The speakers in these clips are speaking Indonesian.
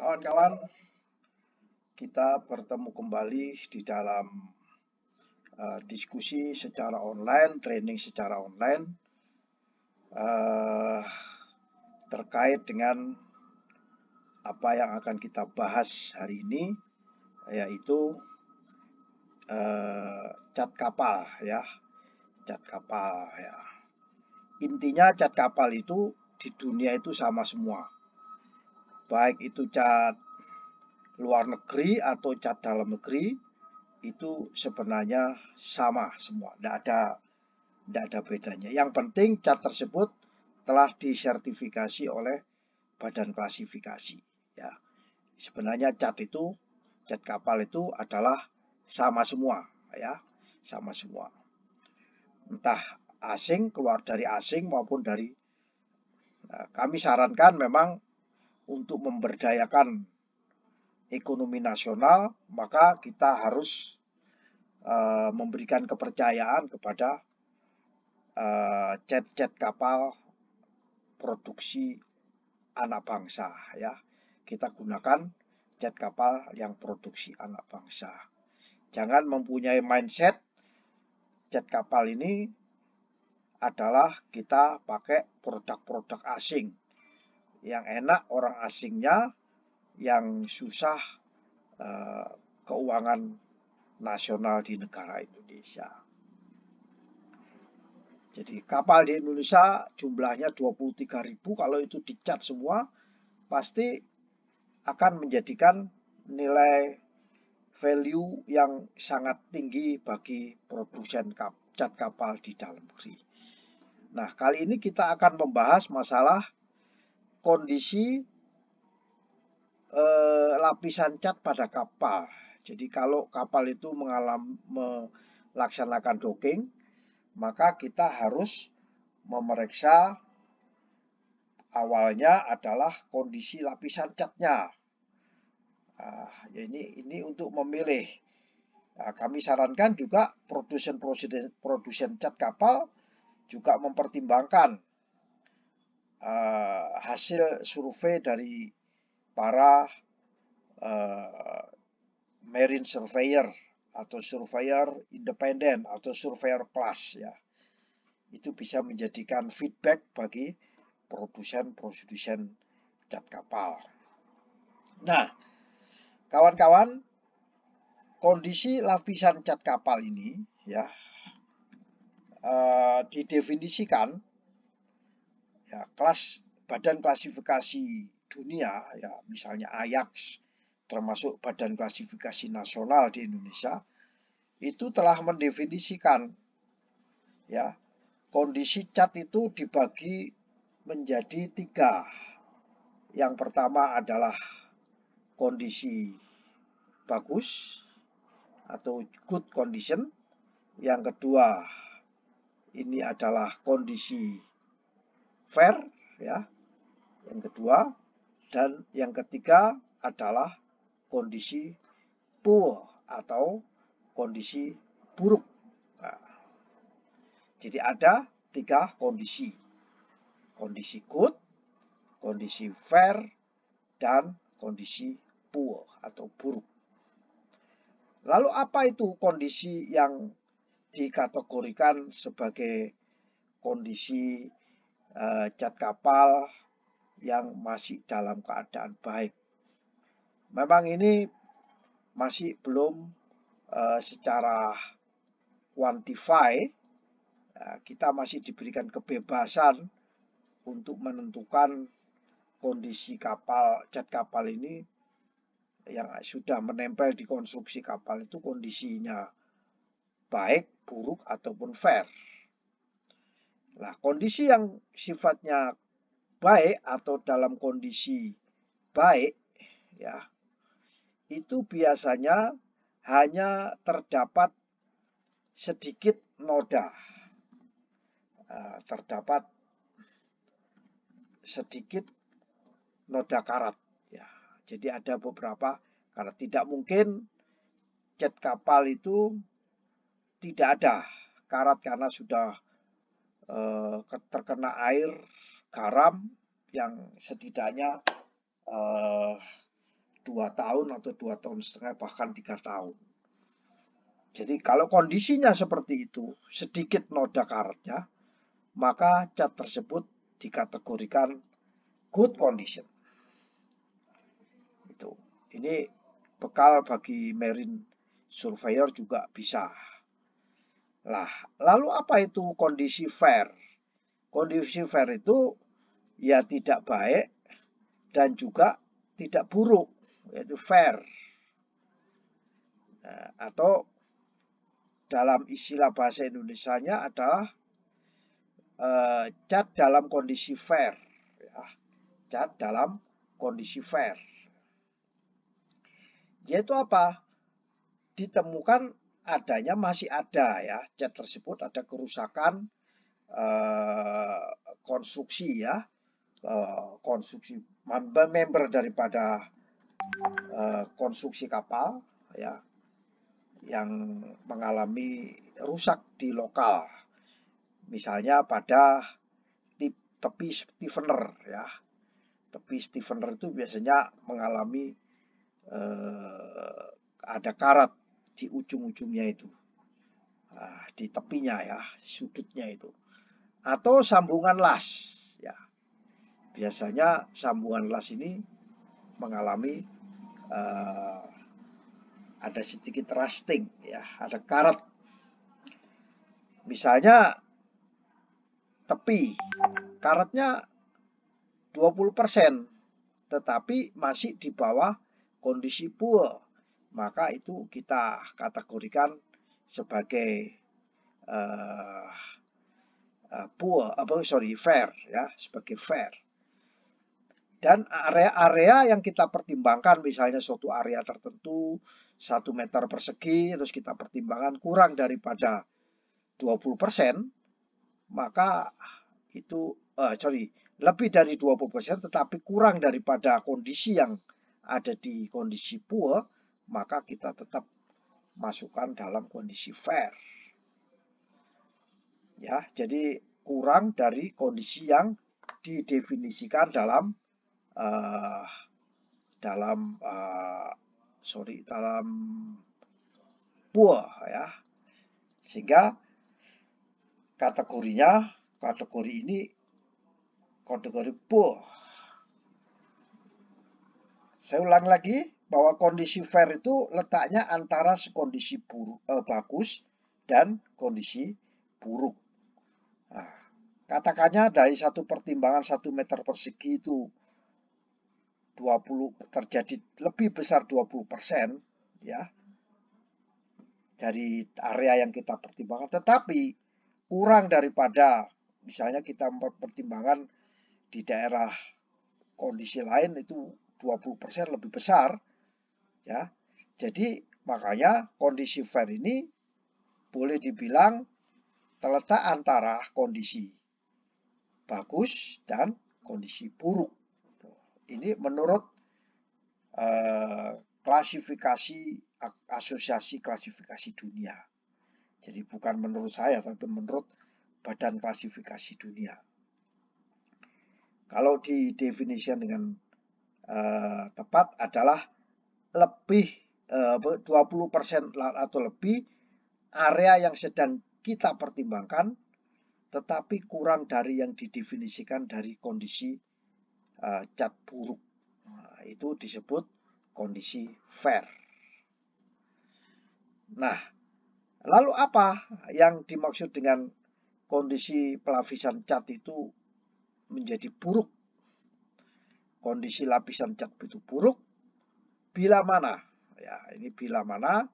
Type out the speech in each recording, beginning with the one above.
Kawan-kawan, kita bertemu kembali di dalam uh, diskusi secara online, training secara online uh, terkait dengan apa yang akan kita bahas hari ini, yaitu uh, cat kapal, ya, cat kapal, ya. Intinya cat kapal itu di dunia itu sama semua baik itu cat luar negeri atau cat dalam negeri itu sebenarnya sama semua, tidak ada tidak ada bedanya. Yang penting cat tersebut telah disertifikasi oleh badan klasifikasi. Ya, sebenarnya cat itu cat kapal itu adalah sama semua, ya, sama semua. Entah asing keluar dari asing maupun dari. Eh, kami sarankan memang untuk memberdayakan ekonomi nasional, maka kita harus eh, memberikan kepercayaan kepada eh, cat-cat kapal produksi anak bangsa ya. Kita gunakan cat kapal yang produksi anak bangsa. Jangan mempunyai mindset cat kapal ini adalah kita pakai produk-produk asing yang enak orang asingnya, yang susah eh, keuangan nasional di negara Indonesia. Jadi kapal di Indonesia jumlahnya 23.000 kalau itu dicat semua pasti akan menjadikan nilai value yang sangat tinggi bagi produsen cat kapal di dalam negeri. Nah, kali ini kita akan membahas masalah kondisi eh, lapisan cat pada kapal. Jadi kalau kapal itu mengalami melaksanakan docking, maka kita harus memeriksa awalnya adalah kondisi lapisan catnya. Nah, ini ini untuk memilih. Nah, kami sarankan juga produsen produsen produsen cat kapal juga mempertimbangkan uh, hasil survei dari para uh, marine surveyor atau surveyor independen atau surveyor kelas ya. Itu bisa menjadikan feedback bagi produsen-produsen cat kapal. Nah, kawan-kawan, kondisi lapisan cat kapal ini ya uh, didefinisikan ya kelas badan klasifikasi dunia ya misalnya Ajax termasuk badan klasifikasi nasional di Indonesia itu telah mendefinisikan ya kondisi cat itu dibagi menjadi tiga. Yang pertama adalah kondisi bagus atau good condition. Yang kedua ini adalah kondisi fair ya. Yang kedua dan yang ketiga adalah kondisi poor atau kondisi buruk. Nah, jadi ada tiga kondisi. Kondisi good, kondisi fair, dan kondisi poor atau buruk. Lalu apa itu kondisi yang dikategorikan sebagai kondisi Eh, cat kapal yang masih dalam keadaan baik. Memang ini masih belum eh, secara quantify, eh, kita masih diberikan kebebasan untuk menentukan kondisi kapal, cat kapal ini yang sudah menempel di konstruksi kapal itu kondisinya baik, buruk, ataupun fair. Nah, kondisi yang sifatnya baik atau dalam kondisi baik ya itu biasanya hanya terdapat sedikit noda nah, terdapat sedikit noda karat ya jadi ada beberapa karena tidak mungkin cat kapal itu tidak ada karat karena sudah uh, terkena air garam yang setidaknya uh, dua tahun atau dua tahun setengah bahkan tiga tahun. Jadi kalau kondisinya seperti itu, sedikit noda karetnya, maka cat tersebut dikategorikan good condition. Itu. Ini bekal bagi marine surveyor juga bisa Nah, lalu apa itu kondisi fair? Kondisi fair itu ya tidak baik dan juga tidak buruk, yaitu fair. Nah, atau dalam istilah bahasa nya adalah eh, cat dalam kondisi fair. Ya, cat dalam kondisi fair. Yaitu apa? Ditemukan adanya masih ada ya cat tersebut ada kerusakan uh, konstruksi ya uh, konstruksi member member daripada uh, konstruksi kapal ya yang mengalami rusak di lokal misalnya pada tepi stiffener ya tepi stiffener itu biasanya mengalami uh, ada karat di ujung-ujungnya itu. Nah, di tepinya ya, sudutnya itu. Atau sambungan las. ya Biasanya sambungan las ini mengalami uh, ada sedikit rusting, ya, ada karet Misalnya tepi, karatnya 20%, tetapi masih di bawah kondisi full maka itu kita kategorikan sebagai uh, uh, poor, apa uh, sorry fair ya, sebagai fair. Dan area-area yang kita pertimbangkan, misalnya suatu area tertentu, satu meter persegi, terus kita pertimbangkan kurang daripada 20 persen, maka itu, uh, sorry, lebih dari 20 persen, tetapi kurang daripada kondisi yang ada di kondisi poor, maka kita tetap masukkan dalam kondisi fair. Ya, jadi kurang dari kondisi yang didefinisikan dalam uh, dalam uh, sorry dalam buah ya. Sehingga kategorinya kategori ini kategori buah Saya ulang lagi, bahwa kondisi fair itu letaknya antara kondisi buruk, eh, bagus dan kondisi buruk. Nah, katakannya dari satu pertimbangan satu meter persegi itu 20 terjadi lebih besar 20 persen ya dari area yang kita pertimbangkan tetapi kurang daripada misalnya kita mempertimbangkan di daerah kondisi lain itu 20% lebih besar Ya. Jadi makanya kondisi fair ini boleh dibilang terletak antara kondisi bagus dan kondisi buruk. Ini menurut eh, klasifikasi asosiasi klasifikasi dunia. Jadi bukan menurut saya, tapi menurut badan klasifikasi dunia. Kalau didefinisikan dengan eh, tepat adalah lebih 20% eh, atau lebih area yang sedang kita pertimbangkan tetapi kurang dari yang didefinisikan dari kondisi uh, cat buruk. Nah, itu disebut kondisi fair. Nah, lalu apa yang dimaksud dengan kondisi pelapisan cat itu menjadi buruk? Kondisi lapisan cat itu buruk bila mana ya ini bila mana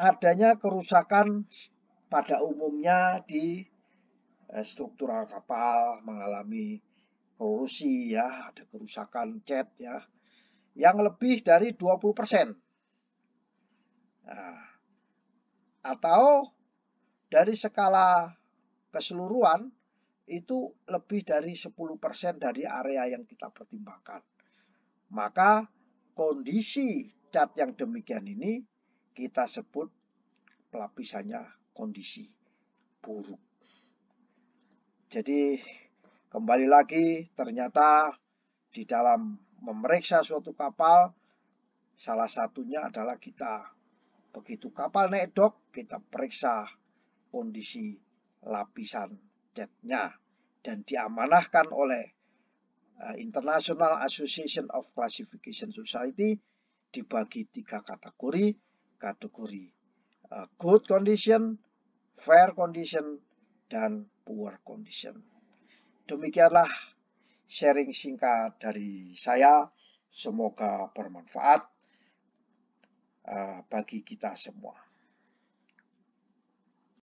adanya kerusakan pada umumnya di eh, struktural kapal mengalami korosi ya, ada kerusakan cat ya yang lebih dari 20%. Nah, atau dari skala keseluruhan itu lebih dari 10% dari area yang kita pertimbangkan. Maka kondisi cat yang demikian ini kita sebut pelapisannya kondisi buruk. Jadi kembali lagi ternyata di dalam memeriksa suatu kapal salah satunya adalah kita begitu kapal naik dok kita periksa kondisi lapisan catnya dan diamanahkan oleh Eh, International Association of Classification Society dibagi tiga kategori, kategori eh, good condition, fair condition, dan poor condition. Demikianlah sharing singkat dari saya, semoga bermanfaat eh, bagi kita semua.